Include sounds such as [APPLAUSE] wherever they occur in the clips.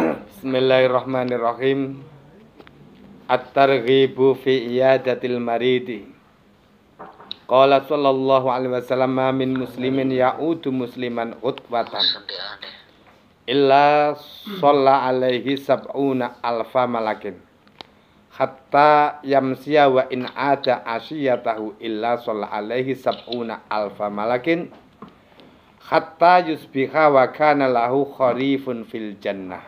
Bismillahirrahmanirrahim. At-targhibu fi iyadatil maridi. Qala sallallahu alaihi wasallam ma min muslimin ya'udu musliman utwatan. Illa sholla alaihi sab'una alfa malakin. Hatta yamsiya wa in ada asiyatahu illa sholla alaihi sab'una alfa malakin hatta yusbiha wa kana lahu kharifun fil jannah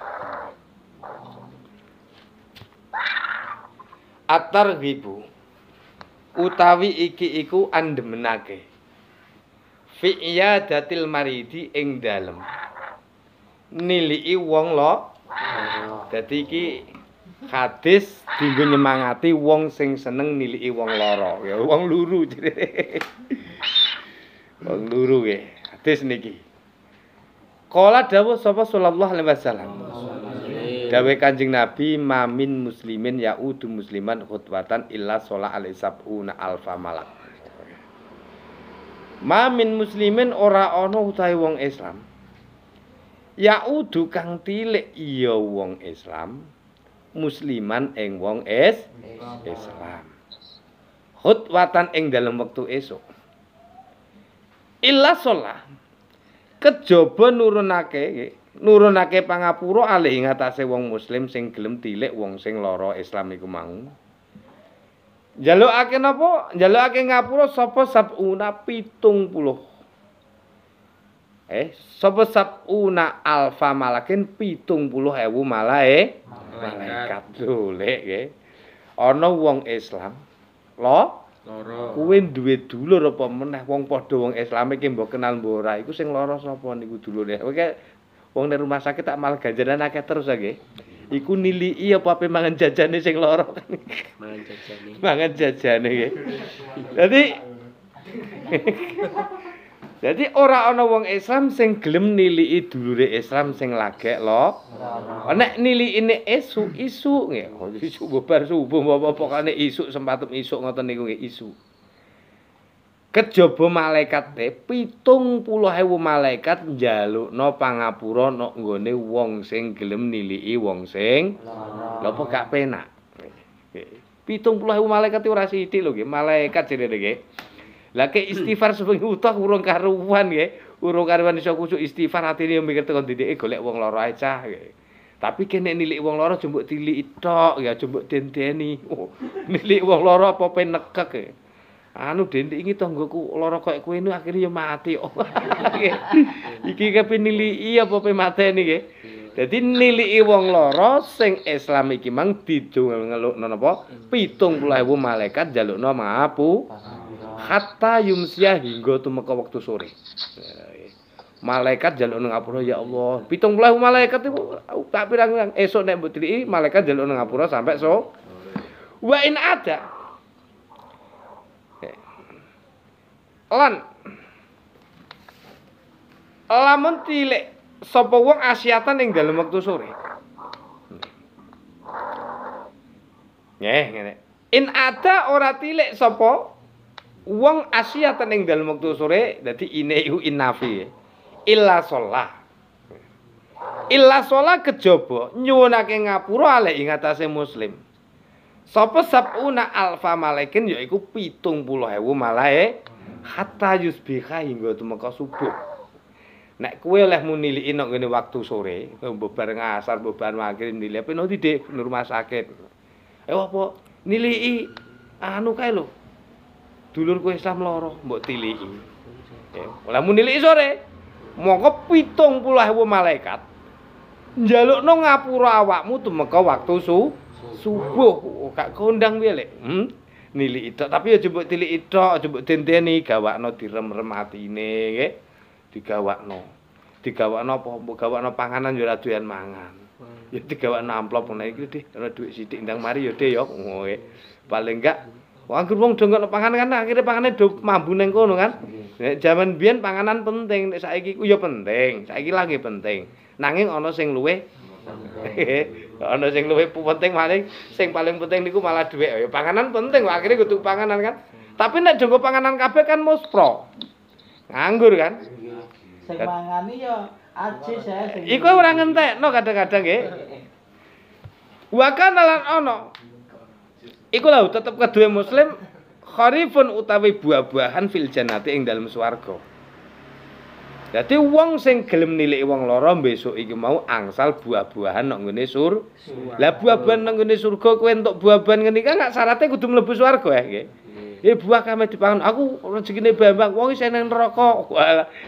atar ribu, utawi iki iku andemenake datil maridi ing dalem nilii wong lo dadi iki hadis dinggo nyemangati wong sing seneng niliki wong loro ya wong luru [LAUGHS] wong luru nggih hadis niki. Kala dawuh sapa sallallahu alaihi wasallam. Dawe Kanjeng Nabi mamin muslimin yaudu musliman khutwatan illa sholat alaihi sab'una alfa malak. Mamin muslimin ora ana utahe wong Islam. Yaudu kang tilik iya wong Islam musliman ing wong es Islam. Khutwatan ing dalam waktu esok illa sholat kejaba nurunake nurunake pangapura alih ingatase wong muslim sing gelem tilik wong sing lara Islam iku mau jalukake napa jalukake ngapura sapa sabuna pitung puluh eh sapa sabuna alfa malakin pitung puluh ewu malae malaikat dolek ana wong Islam lo Loro. duit duwe dulur apa meneh wong padha wong Islame ki mbok kenal mbok ora iku sing lara sapa niku dulure. Kowe wong nang rumah sakit tak malah ganjaran akeh terus ya nggih. Iku iya apa mangan jajane sing lorong Mangan jajane. mangan jajane nggih. Dadi [LAUGHS] Jadi ora ana wong Islam sing gelem niliki dulure Islam sing lagek lho. Nek nilikine isu-isu nggih, oh, isu bubar subuh apa pokokane isu sempatem isu ngoten niku nggih isu. Kejaba malaikat te 70.000 malaikat njalukno pangapura nok nggone wong sing gelem niliki wong sing lho apa gak penak. 70.000 malaikat ora sithik lho nggih, malaikat jenenge nggih. Lah ke hmm. istighfar sebengi urung karuan nggih. Ya. Urung karuan iso kusuk istighfar ini mikir tekan didike golek wong uang ae cah ya. Tapi kene nilik uang lara jembuk tili itu, ya jembuk dendeni. Oh, [LAUGHS] nilik uang lara apa penekek. Ya. anu dendi ini tanggoku lara kaya kue niku akhire mati. mati. Oh, [LAUGHS] ya. iki iya, apa pe ini, nggih. Jadi niliki wong lara sing Islam iki mang didelokno napa hmm. ibu malaikat jaluk nama maapu hatta yumsia hingga tumeka waktu sore. Eh, malaikat jalan nang ngapura ya Allah. pitung 70 malaikat iku tak pirang-pirang. esok nek mbok diliki malaikat jalan nang ngapura sampai so. Wa in ada. Eh, lan lamun tilik sapa wong asiatan ing dalam waktu sore. Nggih, ngene. In ada ora tilik sapa wong Asia tening dalam waktu sore jadi ini iku inafi illa ilah illa sholah kejobo, nyuwunake ngapuro ale ingatase muslim. muslim Sopo sabuna alfa malaikin puluh hewu malai, hatta Yusbika hingga tumeka subuh nek kue oleh munili inok ini waktu sore Beban asar beban maghrib nilih tapi nanti dek rumah sakit eh apa niliki anu kae lho dulurku Islam loro mbok tiliki ya lamun niliki sore mongko 70.000 malaikat njalukno ngapura awakmu tumeka waktu su subuh kak oh, kondang piye lek hmm? niliki tok tapi ya jebuk tiliki tok jebuk denteni gawakno direm-rem atine nggih digawakno digawakno apa mbok gawakno panganan ya ora mangan ya digawakno amplop ngene iki deh si dhuwit sithik ndang mari yaudah yuk, oh, paling enggak Anggur wong do kok panganan kan akhirnya pangane do mambu ning kono kan. Nek jaman biyen panganan penting, nek saiki ku ya penting, saiki lagi penting. Nanging ana sing luwe, [LAUGHS] ana sing luwe penting paling sing paling penting niku malah dhuwit. Ya panganan penting akhirnya akhire kudu panganan kan. Tapi nek do panganan kabeh kan muspro. Nganggur kan. Sing mangani ya aji saya sing. Iku ora ngentekno kadang-kadang nggih. [LAUGHS] Wa kana lan ana Iku lho tetep kedua muslim kharifun utawi buah-buahan fil janati ing dalam swarga. Jadi wong sing gelem nilai wong loro besok iki mau angsal buah-buahan nang ngene sur. Lah buah-buahan nang ngene surga kowe entuk buah-buahan ngene kan gak syaratnya kudu mlebu swarga ya nggih. Eh buah kame dipangan aku rezekine Bambang wong isih nang neraka.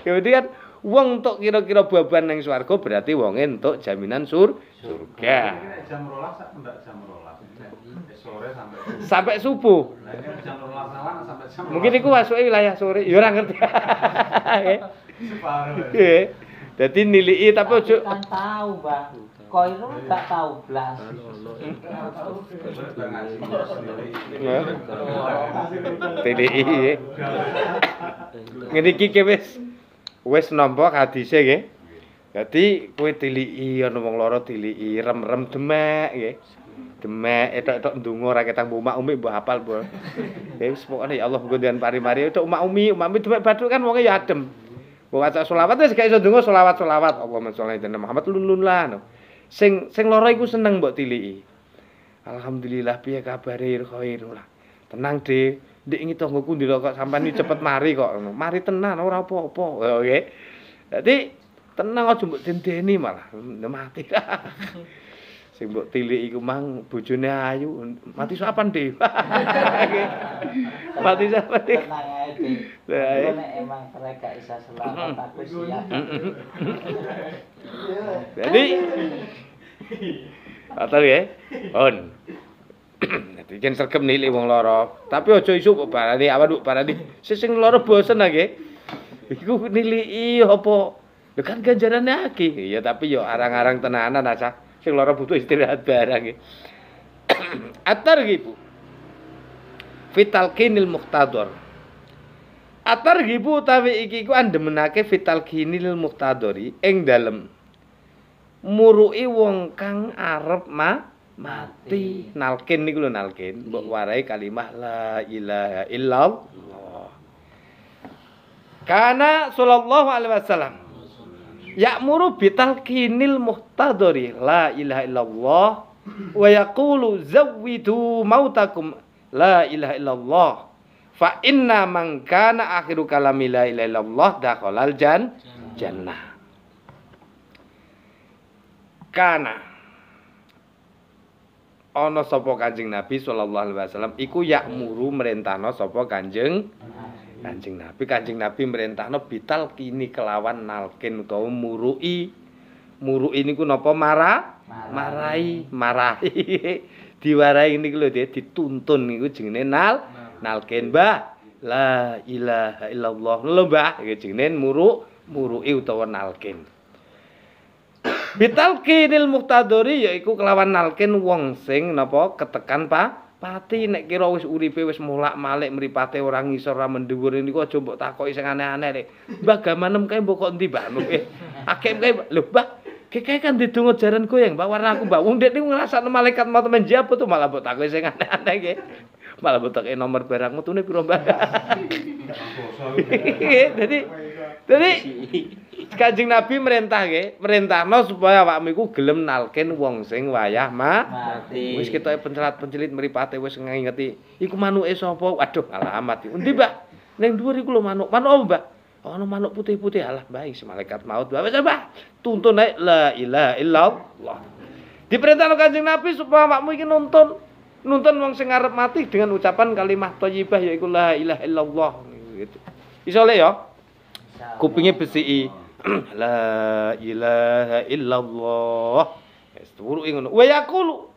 Ya berarti kan wong entuk kira-kira buah-buahan nang swarga berarti wong entuk jaminan sur surga. Jam 12 sak jam 12 sore sampai sampai subuh. Mungkin iku masuk wilayah sore, ya orang ngerti. Jadi [LAUGHS] Dadi niliki tapi ojo kan tahu, Mbak. Kok itu iya. tahu blas. Niliki. Ngene iki ke wis wis nampa hadise nggih. Dadi kowe diliki ana wong loro diliki rem-rem demek nggih demek itu itu ndonga rakyat ketang umak umi mbok hafal mbok [LAUGHS] ya wis ya Allah gondian pari-mari itu ya umak umi umak umi demek bathuk kan wongnya e ya adem Bawa waca solawat wis gak iso ndonga solawat Allah Allahumma sholli ala Muhammad lulun lah sing sing lara iku seneng mbok tili, Alhamdulillah piye kabare khair lah tenang deh Dek ini tonggoku ndilo kok ini cepet mari kok. Mari tenang ora apa-apa. Ya, oke. jadi tenang aja mbok ini malah mati. [LAUGHS] sing mbok tilik iku mang bojone ayu mati sapan Dik [LAUGHS] mati sapan Dik iya. nek emang mereka isa selamat aku siap [LAUGHS] jadi Atur ya. On. Dadi [COUGHS] jen sergem nili wong lara. Tapi aja isu kok barani awak nduk barani. Sing lara bosen lagi. Iku nili po, Lha kan ganjarane akeh. Iya tapi yo arang-arang tenanan asah sing lara butuh istirahat bareng ya. gibu vital kinil muktador Atar gibu tapi iki ku vital kinil muktadori eng dalam. Murui wong kang arep ma mati. Nalkin niku lho nalkin, mbok warai kalimah la ilaha illallah. Karena sallallahu alaihi wasallam Ya'muru bitalqinil muhtadori la ilaha illallah wa yaqulu zawwidu mautakum la ilaha illallah fa inna man kana akhiru kalami la ilaha illallah dakhalal jan jannah kana ono sopo Kanjeng Nabi sallallahu alaihi wasallam iku yakmuru merentahno sapa Kanjeng Kanjeng Nabi Kanjeng Nabi merintahno bital kini kelawan nalkin utawa murui. Murui niku napa mara? Marai, marahi. [LAUGHS] Diwarai niku lho dituntun niku jenenge nal nalkin, Mbah. La ilaha illallah. Lho Mbah, iki jenenge muru murui utawa nalkin. Bitalkinil muhtadori yaiku kelawan nalkin wong sing napa ketekan Pak Pati nek kira wis uripe wis molak-malik mripate pate ngisor ora mendhuwur niku aja mbok takoki sing aneh-aneh rek. Mbah gamanem kae mbok kok ndi Mbah Anum. Akeh kae lho Mbah kan didongo jaran yang Mbah warna aku Mbah wong niku ngrasakne malaikat mau temen jabut tuh malah mbok takoki sing aneh-aneh iki. Malah mbok takoki nomor barang metune pira Mbah. jadi jadi Kanjeng Nabi merintah, Merintah, no supaya Pak Miku gelem nalken wong sing wayah ma. mati. Wis kita pencelat-pencelit mripate wis ngingeti, iku manuke sapa? Waduh, alamat. Endi, Mbak? dua dhuwur iku lho manuk. Manuk apa, Mbak? Oh, no, manuk putih-putih alah, Mbak, iki malaikat maut. Wis, Mbak. Tuntun ae la ilaha illallah. Diperintahno Kanjeng Nabi supaya Pak Miku nonton, nonton wong sing arep mati dengan ucapan kalimat thayyibah yaiku la ilaha illallah gitu. Isole yo. Kupingnya besi. besiki. [CLEARS THROAT] la ilaha illallah ya, seturuh ingun wa yaqulu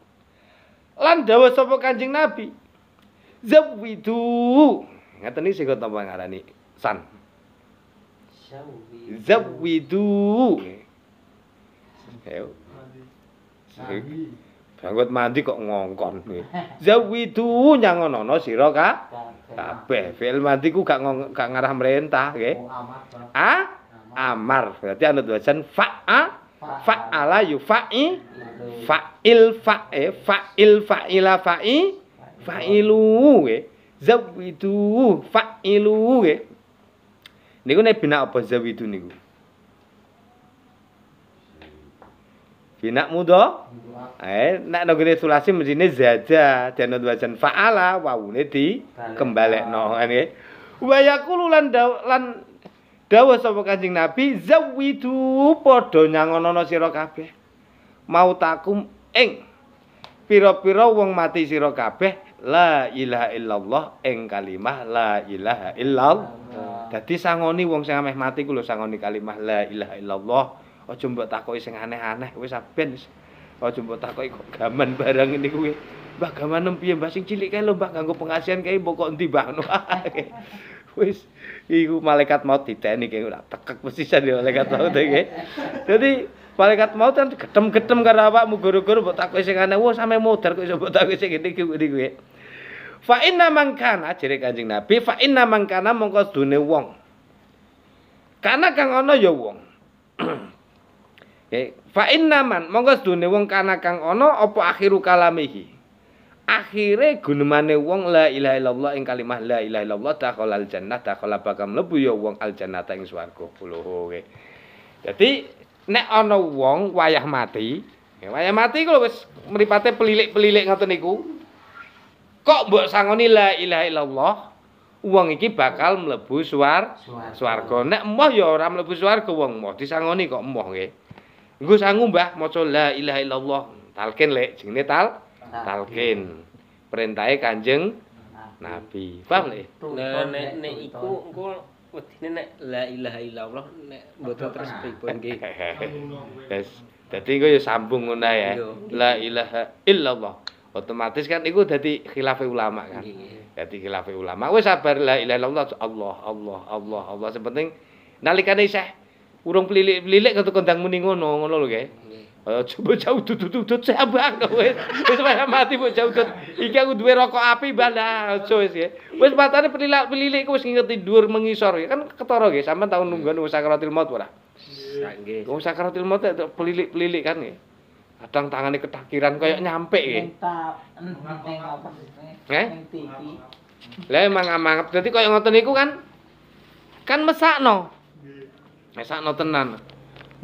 lan dawuh sapa kanjeng nabi zawidu ngaten iki sing kok tambah ngarani san zawidu ayo Bangkut mandi kok ngongkon. Zawidu nyangonono sira ka kabeh. Fil mandi ku gak gak ngarah merintah nggih. Oh, ah? amar berarti anut wajan fa'a fa'ala yufa'i fa'il fa'e fa'il fa'ila fa'i fa'ilu nggih zawidu fa'ilu niku nek bina apa zawidu niku bina mudo eh nek nggone sulasi mesine zaja dan wajan fa'ala wawune di kembalekno ngene kan wa yaqulu lan lan Dawa sapa Kanjeng Nabi zawitu padha nyangonono sira kabeh mau takum ing pira-pira wong mati sira kabeh la ilaha illallah ing kalimah la ilaha illallah dadi sangoni wong sing ameh mati ku sangoni kalimah la ilaha illallah aja mbok takoki sing aneh-aneh wis saben aja mbok takoki kok gaman barang ngene kuwi mbah gaman piye mbah sing cilik kae lo mbah kanggo pengasihan kae pokok ndi mbah [LAUGHS] wis iku malaikat maut diteni kene ora tekek pesisan ya malaikat maut iki. Dadi malaikat maut kan gedem-gedem karo awakmu goro-goro mbok takoki sing aneh, wah sampe modar kok iso mbok takoki sing ngene iki kuwi. Ya. Fa inna mangkana jere Kanjeng Nabi, fa inna mangkana mongko dune wong. Kana kang ana ya wong. [CLEARS THROAT] Eh, fa inna man mongko sedune wong kana kang ana apa akhiru kalamihi akhirnya gunemane wong la ilaha illallah ing kalimah la ilaha illallah dakhalal jannah dakhala bakal mlebu ya wong al jannata ing swarga lho oke dadi nek ana wong wayah mati ya wayah mati kalau wis mripate pelilik-pelilik ngoten niku kok mbok sangoni la ilaha illallah wong iki bakal mlebu suar swarga nek emoh ya ora mlebu swarga wong emoh disangoni kok emoh nggih nggo sangu Mbah maca la ilaha illallah talkin lek jenenge tal Nah, talqin perintahe kanjeng nabi paham lek ya? nah, nek nek iku engko wedine nek la ilaha illallah nek mboten terus pripun nggih [LAUGHS] yes dadi engko ya sambung ngono ya iya. la ilaha illallah otomatis kan iku dadi khilaf ulama kan dadi khilaf ulama wis sabar la ilaha illallah Allah Allah Allah Allah sepenting nalikane isih urung pelilik-pelilik kanggo kondang muni ngono ngono lho nggih Eh, coba jauh dudut saya bang wis. Wis ora mati buat jauh dudut. Iki aku dua rokok api bala nah, aja wis ya. Wis matane pelilak pelilik wis inget tidur mengisor ya. Kan ketara nggih sampean tau nungguan sakaratil maut ora? Iya. Nggih. Wong sakaratil maut pelilik-pelilik kan ya. Kadang tangannya ketakiran kayak nyampe ya. Eh? Lah emang amangap. Dadi kaya ngoten niku kan kan mesak no tenan.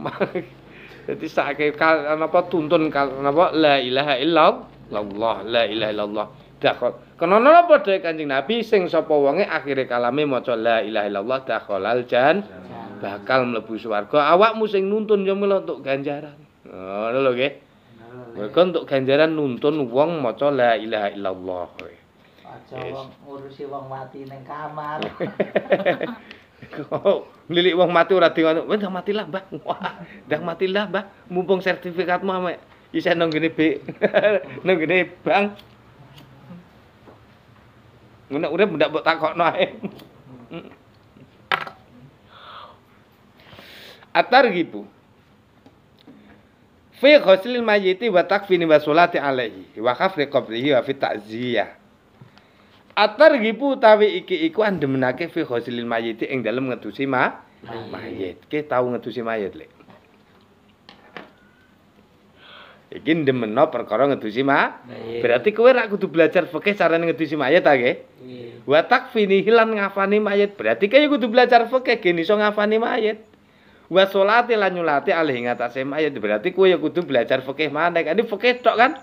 [LAUGHS] Jadi sakit apa tuntun apa la ilaha illallah la ilaha illallah. Dakhol. Kenapa napa dhewe Kanjeng Nabi sing sapa wonge akhire kalame maca la ilaha illallah dakhalal jan bakal mlebu swarga. Awakmu sing nuntun ya mila untuk ganjaran. Oh, ngono lho nggih. Mergo untuk ganjaran nuntun wong maca la ilaha illallah. Aja wong ngurusi wong mati ning kamar. [LAUGHS] Oh, lili wong mati ora di ngono. Wis matilah, Mbah. Dah matilah, Mbah. Mumpung sertifikatmu ame isih ya, nang [LAUGHS] ngene B. nang ngene Bang. Ngono urip ndak mbok takokno ae. [LAUGHS] Atar gitu. Fi ghuslil mayyiti wa takfini wa salati alaihi wa khafri qabrihi wa fi ta'ziyah. Atar gipu tawi iki iku andemenake fi khosilil mayit ing dalam ngedusi ma mayit. Ki tau ngedusi mayit, Lek. Iki no perkara ngedusi ma. Berarti kowe rak kudu belajar fikih carane ngedusi mayit ta, ge? Iya. Wa takfini hilan ngafani mayit. Berarti kaya kudu belajar fikih gen iso ngafani mayit. Wa sholati lan nyulati alih ing atase mayit. Berarti kowe ya kudu belajar fikih maneh. Kan ini fikih tok kan?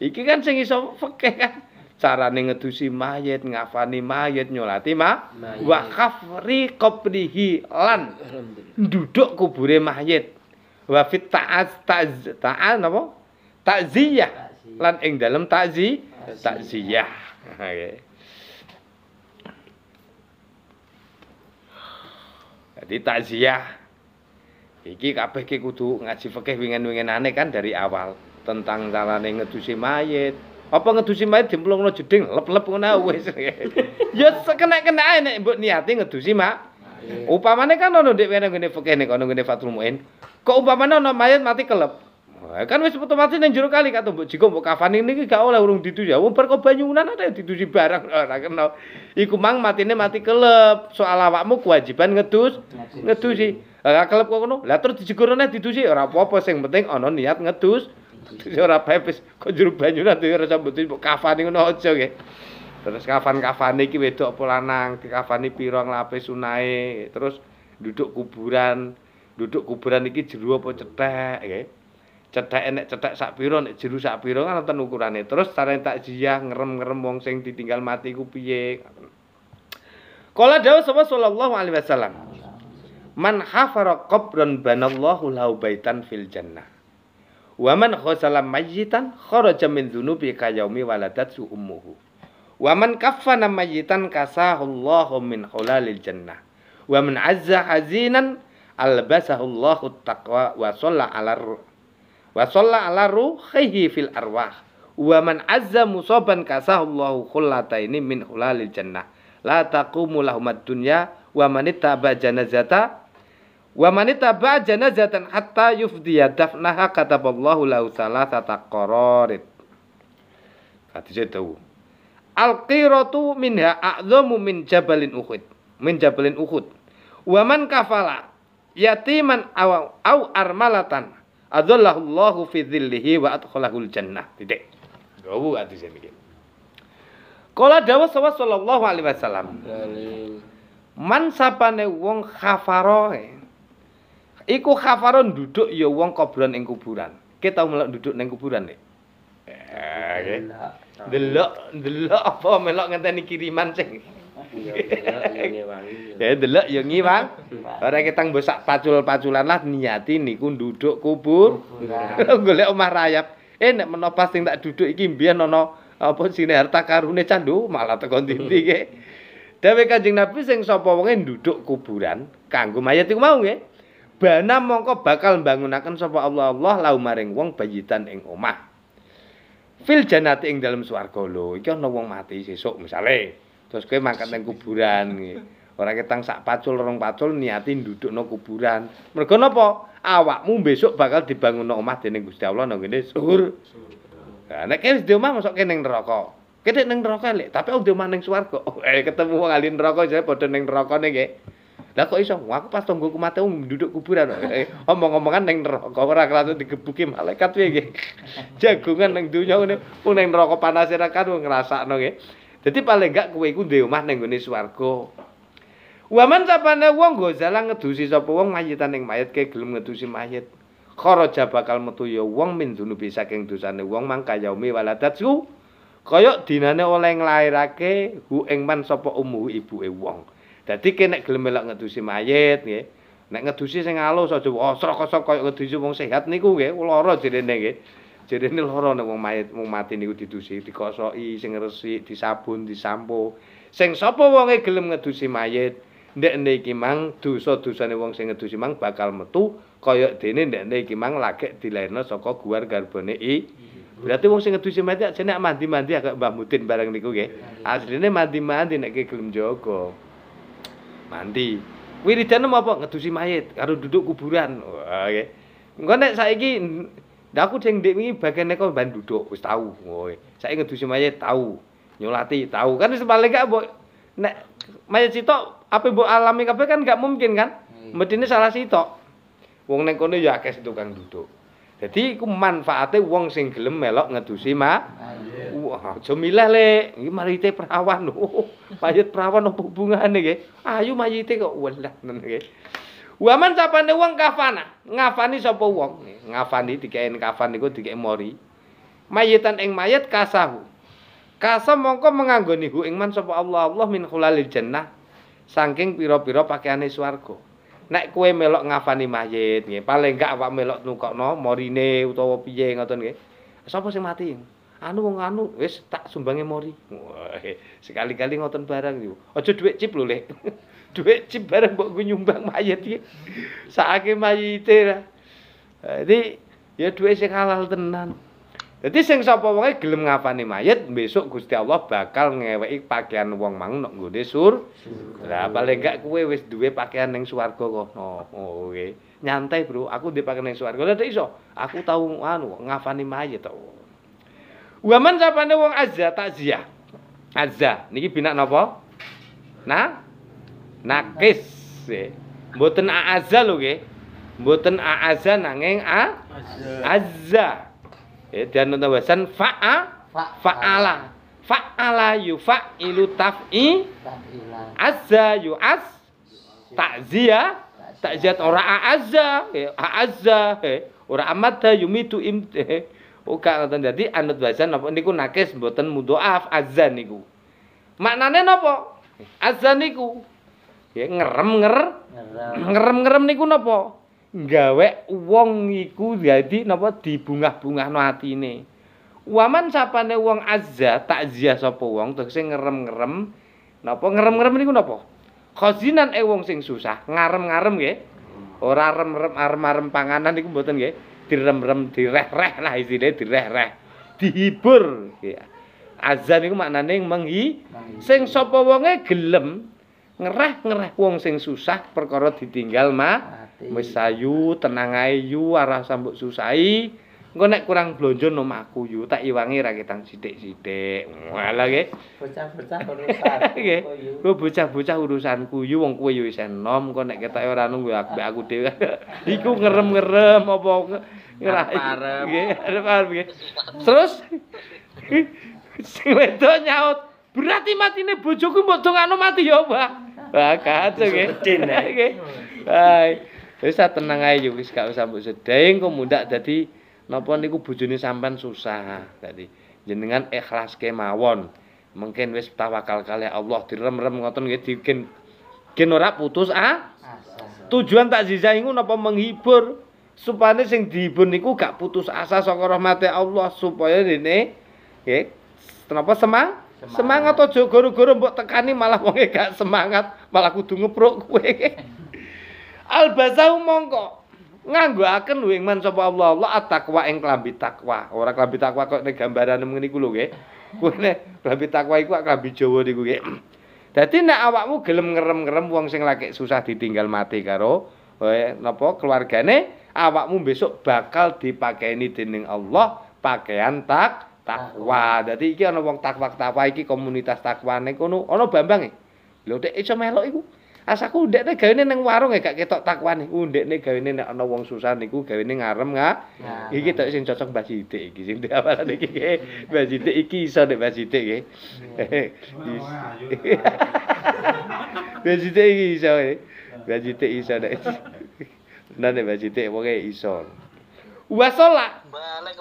Iki kan sing iso fikih kan carane ngedusi mayit, ngafani mayit, nyolati ma wa kafri qabrihi lan duduk kubure mayit. Wa fit ta'az ta'az ta'an apa? lan ing dalem takzi ta'ziyah Jadi takziah iki kabeh ki kudu ngaji fikih wingen-wingenane kan dari awal tentang carane ngedusi mayit, apa ngedusi mayit dimplungno jeding lep-lep ngono wis. [LAUGHS] Ya sekena-kena ae nek mbok niati ngedusi mak. Iya. Upamane kan ono ndek wene ngene fikih ono ngene Fathul Muin. Kok upamane ono mayat mati kelep. kan wis otomatis ning jero kali kata mbok jiko mbok kafani niki gak oleh urung ditu ya. Wong perko banyunan ada ditusi barang [LAUGHS] ora kena. Iku mang matine mati kelep. Soal awakmu kewajiban ngedus, ngedusi. Iya. Lah kelep kok ngono. Lah terus dijegurne ditusi ora apa-apa sing penting ono niat ngedus. Terus ora bae wis kok jero banyu nanti duwe rasa mbutuh mbok kafani ngono aja nggih. Terus kafan-kafane iki wedok apa lanang, kafani pira nglapis sunahe, terus duduk kuburan, duduk kuburan iki jero apa cethek nggih. Cethek enek cethek sak pira nek jero sak pira kan wonten ukurane. Terus carane takziah ngerem-ngerem wong sing ditinggal mati ku piye. Kala dawuh sapa sallallahu alaihi wasallam. Man hafara qabran banallahu lahu baitan fil jannah. Waman khosala mayitan kharaja min dzunubi ka yaumi waladatsu ummuhu. Waman kaffana majitan kasahu Allahu min khulalil jannah. Waman azza hazinan albasahu Allahu taqwa wa shalla ala wa shalla ala ruhihi fil arwah. Waman azza musaban kasahu Allahu ini min khulalil jannah. La taqumu lahumad dunya wa man ittaba janazata Wa manita ba janazatan hatta yufdiya dafnaha kataballahu lahu salasata qararid. Hadis tahu. Al-qiratu minha a'zamu min jabalin Uhud. Min jabalin Uhud. Wa man kafala yatiman aw, aw armalatan Allahu fi dhillihi wa adkhalahul jannah. Titik. Gawu hadis ini. Kala dawuh sallallahu alaihi wasallam. Man sapane wong khafaroe Iku khafaron duduk ya wong kobron ing kuburan. Kita melok duduk ning kuburan nih. Eh, delok delok apa melok ngenteni kiriman sing. Ya delok ya, ya. ya, ya ngiwang. Ora kita mbok sak pacul-paculan lah niati niku duduk kubur. [LAUGHS] Golek omah rayap. Eh nek menapa sing tak duduk iki mbiyen ana apa sine harta karune candu malah teko ndi-ndi hmm. Dawe Kanjeng Nabi sing sapa wonge duduk kuburan kanggo mayat iku mau nggih bana mongko bakal mbangunaken sapa Allah Allah lau maring wong bayitan ing omah fil janati ing dalam swarga lho iki ana wong mati sesuk misale terus kowe mangkat nang kuburan ora ketang sak pacul rong pacul niati ndudukno kuburan mergo napa awakmu besok bakal dibangunno omah dening Gusti Allah nang ngene suhur nah nek kowe di omah mosok kene ning neraka neng neraka lek, tapi om di omah ning swarga. [LAUGHS] eh ketemu wong rokok, neraka jare padha ning neraka nggih. Lah kok iso? Aku pas tonggoku mate duduk kuburan. Eh, omong-omongan ning neraka ora kelatut digebuki malaikat piye nggih. [LAUGHS] Jagongan ning donya ngene, wong ning neraka panase ra kan paling gak kowe iku ndek neng ning gone swarga. Waman sapane wong jalan ngedusi sopo wong mayitan neng mayit ke gelem ngedusi koro Kharaja bakal metu ya wong min dunubi saking dosane wong mangkayaumi waladatsu. Kaya dinane oleh nglairake hu engman man sapa ibu e wong. Jadi kene gelem melok ngedusi mayit nggih. Nek ngedusi sing alus aja osrok-osrok oh, kaya ngedusi wong sehat niku nggih, lara jerene nggih. Jerene lara nek wong mayit wong mati niku didusi, dikosoki, sing resik, disabun, disampo. Sing sapa wonge gelem ngedusi mayit, ndekne iki mang dosa-dosane wong sing ngedusi mang bakal metu kaya dene ndekne iki mang lagek dilairno saka guar garbone i. Berarti wong sing ngedusi mayit jenenge mandi-mandi agak Mbah Mudin bareng niku nggih. Iya, iya. Asline mandi-mandi nek gelem jaga mandi. Wiridan apa ngedusi mayat? karo duduk kuburan. oke? nggih. Engko nek saiki aku sing ndek iki bagian nek kon duduk wis tau. Ngoe. Saiki ngedusi mayit tau. Nyolati tau. Kan sebaliknya paling nek mayat sitok apa mbok alami kabeh kan gak mungkin kan. Hmm. Medine salah sitok. Wong nek kono ya akeh tukang duduk. Jadi iku manfaate wong sing gelem melok ngedusi mak. Wah, aja milih lek. Iki mayite perawan. [LAUGHS] Oh, mayit perawan apa hubungane nggih? Ayu mayite kok welah nggih. Waman nih wong kafana, ngafani sapa wong. Ngafani dikene kafan niku tiga mori. Mayitan ing mayit kasahu. Kasa mongko menganggoni hu ing man sapa Allah Allah min khulalil jannah saking pira-pira pakaiane swarga nek kue melok ngafani mayit nggih paling gak awak melok nukokno morine utawa piye ngoten nggih sapa sing mati anu wong anu wis tak sumbange mori sekali-kali ngoten barang yo aja dhuwit cip lho lek [LAUGHS] dhuwit cip barang mbok nyumbang mayit iki sakake mayite lah jadi nah, ya dhuwit sing halal tenan jadi sing sapa wonge gelem ngapani mayit, besok Gusti Allah bakal ngeweki pakaian wong mang nok nggone sur. Lah paling gak kowe wis duwe pakaian ning swarga kono. Oh, oke. Nyantai, Bro. Aku duwe pakaian ning swarga. Lah iso. Aku tau anu ngafani mayit to. Waman sapane wong azza takziah. Azza niki binak napa? Nah, nakis. Eh. Mboten azza lho nggih. Mboten azza nanging a azza. azza ya, dan nonton wesan fa'a fa'ala fa'ala yu yufa'ilu taf'i azza yu yu'az ta'ziya ta'ziyat ora azza eh, azza eh, ora amata yumitu im Oka oh, nonton jadi anut wasan nopo niku nakes mboten af azza niku. Maknane nopo Azza niku ya ngerem ngerem ngerem ngerem niku nopo Gawe wong iku dadi napa dibungah-bungahno atine. Waman sapane wong azza takziah sapa wong tegese ngerem-ngerem napa ngerem-ngerem niku napa? Khazinan e wong sing susah, ngarem-ngarem nggih. Ora rem-rem arem-arem panganan niku mboten nggih. Direm-rem direh-reh lah isine direh-reh. Dihibur ya. Azza niku maknane menghi sing sapa wonge gelem ngereh-ngereh wong sing susah perkara ditinggal mah Wis sayu, tenang ae yu, ora sambuk susahi. Engko nek kurang blonjon nomaku yu, tak iwangi ra ketang sithik-sithik. Ngono nggih. Bocah-bocah [LAUGHS] urusan yu. Ku bocah-bocah urusan yu, wong kuwe yu isih enom, engko nek ketoke ora nunggu aku, aku [LAUGHS] Iku ngerem-ngerem apa ora arep. Nggih, Terus [LAUGHS] sing wedok nyaut, berarti matine bojoku mbok dongano mati ya, Mbak. Bakat nggih. Nggih. Hai. Bisa tenang aja, yo wis gak usah mbok sedeng kok mundak jadi napa niku bojone sampan susah Jadi, jenengan ikhlas kemawon. Mungkin wis tawakal kali Allah direm-rem ngoten nggih dikin gen ora putus ah. Tujuan tak iku napa menghibur supaya sing dihibur niku gak putus asa saka rahmate Allah supaya dene nggih kenapa semang semangat aja guru-guru mbok tekani malah wonge gak semangat malah kudu ngepruk kowe Al bazahu mongko nganggoaken akan ing man sapa Allah Allah atakwa taqwa ing klambi takwa. Ora klambi takwa kok nek gambarane ngene iku lho nggih. Kuwi nek klambi takwa iku klambi Jawa niku nggih. Dadi nek awakmu gelem ngerem-ngerem wong sing lagi susah ditinggal mati karo eh, napa keluargane, awakmu besok bakal dipakeni dening Allah pakaian tak takwa. Dadi iki ana wong takwa-takwa iki komunitas takwane kono ana Bambang. E. Lho nek iso melok iku. As aku ndek ne gawene ning warung ya gak ketok takwani. Uh ndekne gawene nek ana wong susah niku gawene ngarem nggak. Nah, ya. iki tok sing cocok Mbah Sidik iki sing awalan iki. basite Sidik iki iso nek basite Sidik iki. Mbah Sidik iki iso. Mbah Sidik iso nek. Benar [LAUGHS] nek Mbah Sidik pokoke iso. Wasola. Balik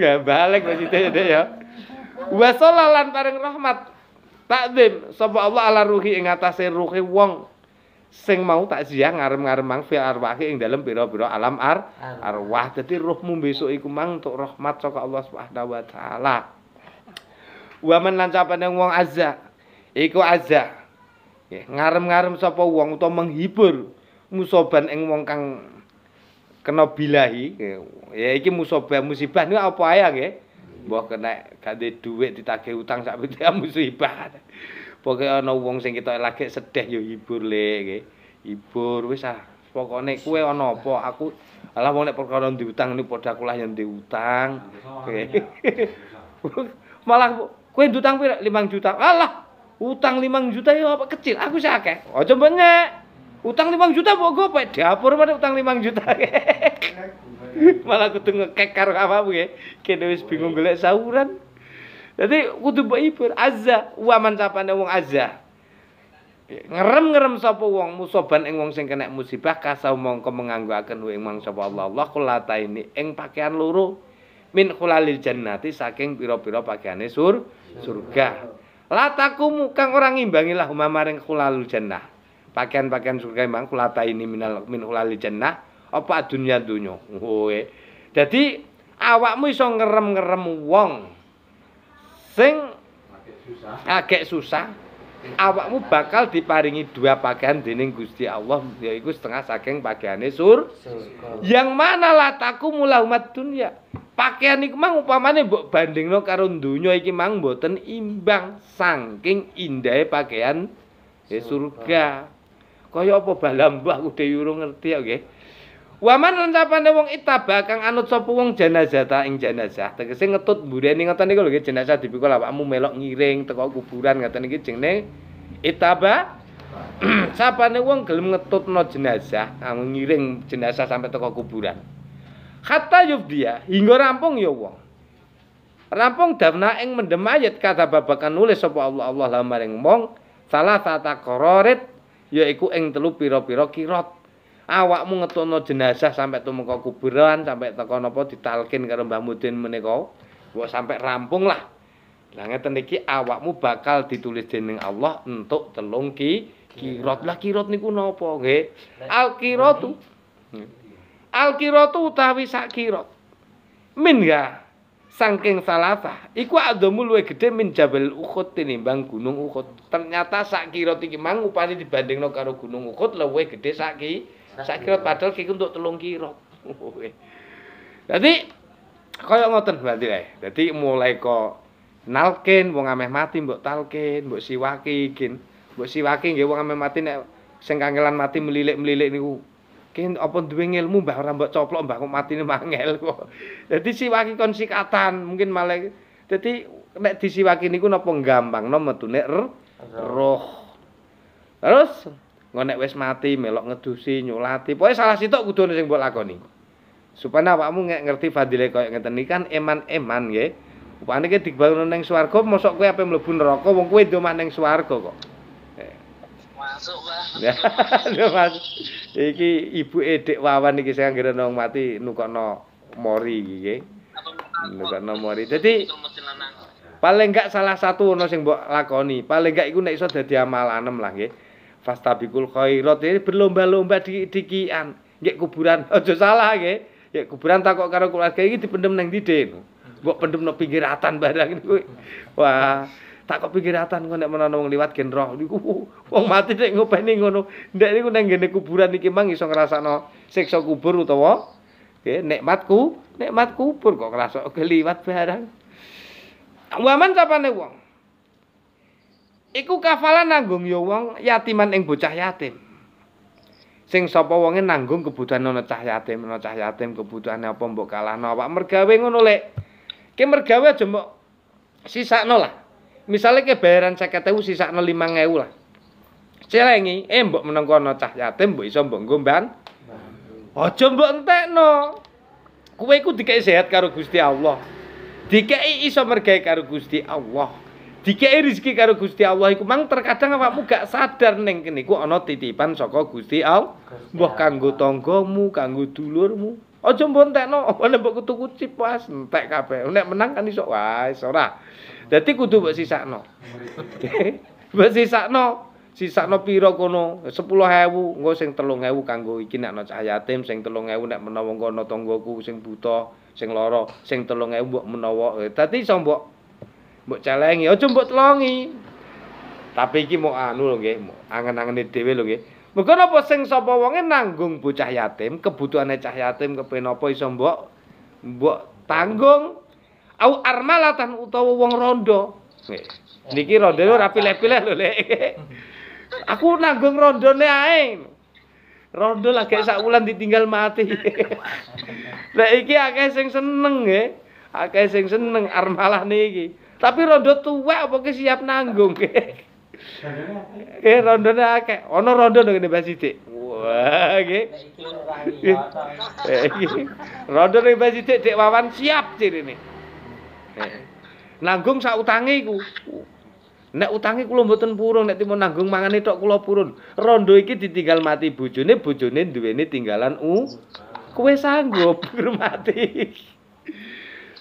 Ya balik Mbah Sidik ya. Wasola lan paring rahmat takdim sapa Allah ala ruhi ing atase ruhi wong sing mau takziah ngarem-ngarem mang fi arwahi ing dalem pira-pira alam ar arwah dadi ruhmu besok iku mang untuk rahmat saka Allah Subhanahu wa taala wa man lan wong azza iku azza ya, ngarem-ngarem sapa wong utawa menghibur musoban ing wong kang kena bilahi ya, ya iki musibah musibah niku apa ae nggih ya? mbah kena ganti duit ditagih utang sak pitik ya musibah. Pokoke ana wong sing kita lagi sedih yo hibur lek Hibur wis ah. Pokone kowe ana apa aku alah wong nek perkara utang niku padha aku lah utang, diutang. [LAUGHS] Malah kowe utang pira? 5 juta. Alah, utang 5 juta yo apa kecil? Aku sih akeh. Aja banyak. Utang 5 juta mbok go dapur mana utang 5 juta. [LAUGHS] [LAUGHS] Malah tuh ngekek karo bu ya. Kene wis bingung golek sahuran. Jadi kudu mbok ibur azza wa man sapane wong azza. Ngerem-ngerem sopo wong musoban ing wong sing kena musibah kasau mongko menganggoaken ing mang sopo Allah Allah kulata ini eng pakaian luru, min kulalil jannati saking piro-piro pakaiane sur surga. Lataku kang orang imbangilah lahum maring khulalul jannah. Pakaian-pakaian surga emang kulata ini minal min khulalil jannah apa dunia dunia kowe Jadi awakmu iso ngerem-ngerem wong sing agak susah awakmu bakal diparingi dua pakaian dening Gusti Allah yaiku setengah saking pakaian sur yang mana lataku mula umat dunia pakaian itu mang upamane banding bandingno karo donya iki mang boten imbang saking indah pakaian e surga. surga. Kaya apa balam aku dhewe yurung ngerti ya nggih. Waman lan sapane wong itaba kang anut sapa wong janazata ing janazah. Tegese ngetut mbureni ngoten niku lho jenazah dipikul awakmu melok ngiring teko kuburan ngoten iki jenenge itaba. [CLEARS THROAT] sapane wong gelem ngetutno jenazah, kang ah, ngiring jenazah sampai teko kuburan. Kata yubdia, hingga rampung ya wong. Rampung dafna ing mendem mayit kata babakan nulis sapa Allah Allah la maring wong salah sata kororit yaiku ing telu pira-pira kirot awakmu ngetono jenazah sampai tumeka kuburan sampai teko napa ditalkin karo Mbah Mudin menika kok sampai rampung lah lah ngeten iki awakmu bakal ditulis dening Allah untuk telung ki kirot lah kirot niku napa nggih al kiratu al kiratu utawi sak kirot min ga sangking salata iku adamu luwe gedhe min jabal ini tinimbang gunung ukhud ternyata sak kirot iki mang upane dibandingno karo gunung ukhud luwe gede sak ki Nah, Sak kilo padahal kayak untuk telung [LAUGHS] jadi Dadi yang ngoten berarti lah, jadi mulai kok nalkin wong ameh mati mbok talkin, mbok siwaki kin. Mbok siwaki nggih wong ameh mati nek sing mati melilit-melilit niku kin apa duwe ilmu mbah ora mbok coplok mbah kok matine mangel [LAUGHS] kok. Dadi siwaki kon sikatan, mungkin malah dadi nek disiwaki niku napa gampang no metune roh. Terus ngonek wes wis mati melok ngedusi, nyulati, pokoknya salah situ kudu sing mbok lakoni. Supaya awakmu ngerti fadile koyo ngeten iki kan eman-eman nggih. Upane ki dibangun ning swarga, mosok kowe ape mlebu neraka wong kowe do neng ning swarga kok. Masuk, [LAUGHS] Mas. iki ibu edek wawan iki sing anggere nang mati nukokno mori iki nggih. Nukokno mori. Dadi paling enggak salah satu ono sing mbok lakoni. Paling enggak iku nek iso dadi amalanem lah nggih fastabikul khairat ini berlomba-lomba di dikian nggih kuburan oh salah nggih nggih ya, kuburan takok karo keluarga iki dipendem nang dide mbok pendem nang pinggiratan atan barang kuwi wah takok pinggir atan kok nek menawa liwat gen roh niku uh, wong mati nek ngopeni ngono ndak niku nang ngene kuburan iki mang iso ngrasakno siksa kubur utawa nggih nikmatku nikmat kubur kok ngrasakno liwat barang waman sapane wong iku kafalah nanggung ya wong yatiman ing bocah yatim. Sing sapa wonge nanggung kebutuhan ana cah yatim, ana cah yatim kebutuhane apa mbok kalahno awak mergawe ngono lek. Ki mergawe aja mbok sisakno lah. Misale ke bayaran 50.000 sisakno 5.000 lah. Celengi, eh mbok menengko ana cah yatim mbok iso mbok ngomban. Aja mbok entekno. Kowe iku dikek sehat karo Gusti Allah. Dikek iso mergawe karo Gusti Allah dikei rezeki karo Gusti Allah iku mang terkadang awakmu gak sadar ning ku ana titipan saka Gusti Allah mbah kanggo tanggamu kanggo dulurmu aja mbok entekno ana mbok tuku cipas entek kabeh nek menang kan iso wae ora dadi kudu mbok sisakno [LAUGHS] mbok sisakno sisakno pira kono 10000 engko sing 3000 kanggo iki nek ana cah yatim sing 3000 nek menawa engko ana tanggaku sing buta sing lara sing 3000 mbok menawa dadi iso mbok mbok celengi aja mbok telongi tapi iki mau anu lho nggih angen angen dhewe lho nggih Muga napa sing sapa wonge nanggung bocah yatim, kebutuhane cah yatim kepen apa iso mbok mbok tanggung. Au armalatan utawa wong rondo. Niki rondo ora pilih-pilih lho, Lek. [LAUGHS] Aku nanggung rondone ae. Rondo lagi sak wulan ditinggal mati. [LAUGHS] Lek iki akeh sing seneng nggih. Akeh sing seneng armalah niki. Tapi rondo tua apa ki siap nanggung. Eh rondone akeh. ono rondo ngene Mbak Sidik. Wah, nggih. Rondo ning Mbak Sidik Dik Wawan siap cirine. Nanggung sak utange iku. Nek utangi kula mboten purun, nek timun nanggung mangan itu kulo purun. Rondo iki ditinggal mati bujune bujune bojone ini tinggalan u. Kowe sanggup [LAUGHS] mati.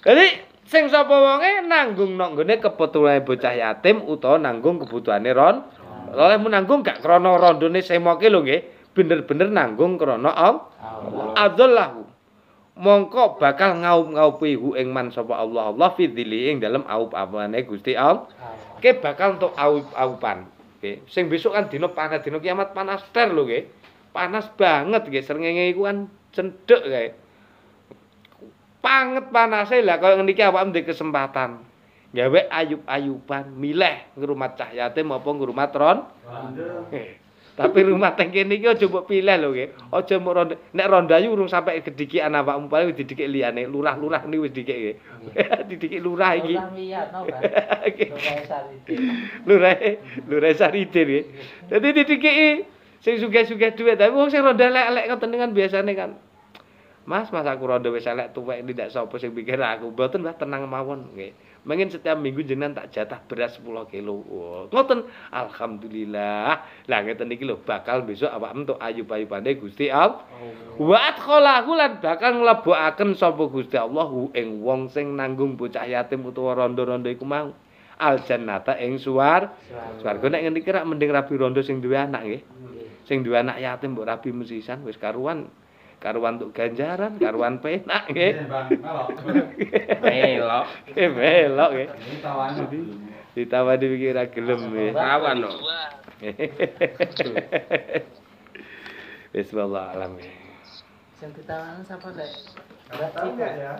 Jadi sing sapa wonge nanggung nanggone kebutuhane bocah yatim utawa nanggung kebutuhane ron oleh nanggung gak krana rondone semoke lho nggih bener-bener nanggung krana Allah adzallahu mongko bakal ngaup-ngaupi hu ing man sapa Allah Allah fi dalam ing dalem aup Gusti Allah ke bakal untuk aup-aupan nggih sing besok kan dina panas dina kiamat panas ter lho nggih panas banget nggih srengenge iku kan cendhek kae Panget panase lah kalau ngendiki awak ndek kesempatan. Gawe ayub-ayuban milih ngrumat cah yatim apa ngrumat ron. Eh, tapi rumah tangga kene iki aja pilih loh, nggih. Aja mbok ronda. nek rondayu urung anak pak awakmu paling didikik liyane, lurah-lurah niku wis dikik nggih. [LAUGHS] didikik lurah iki. Lurah [LAUGHS] lurah Saridin nggih. jadi didikiki sing sugih-sugih dhuwit, tapi wong sing ronda lek-lek ngoten biasa biasane kan. Mas, mas aku rondo wis elek tuwek tidak sapa sing pikir aku. Mboten Mbah tenang mawon nggih. Mungkin setiap minggu jenengan tak jatah beras 10 kilo. Oh, ngoten. Alhamdulillah. Lah ngeten iki lho bakal besok awak entuk ayu payu pandai Gusti Allah. Wa adkhalahu lan bakal nglebokaken sapa Gusti Allah ing wong sing nanggung bocah yatim utawa rondo-rondo iku mau. Al jannata ing suwar. Swarga nek ngene iki rak mending rabi rondo sing duwe anak nggih. Sing duwe anak yatim mbok rabi mesisan wis karuan karuan untuk ganjaran, karuan penak ya. Melok. Melok. Eh, melok nggih. gelem [LAUGHS] Bismillah alam, ya. Yang siapa, deh? tahu ya.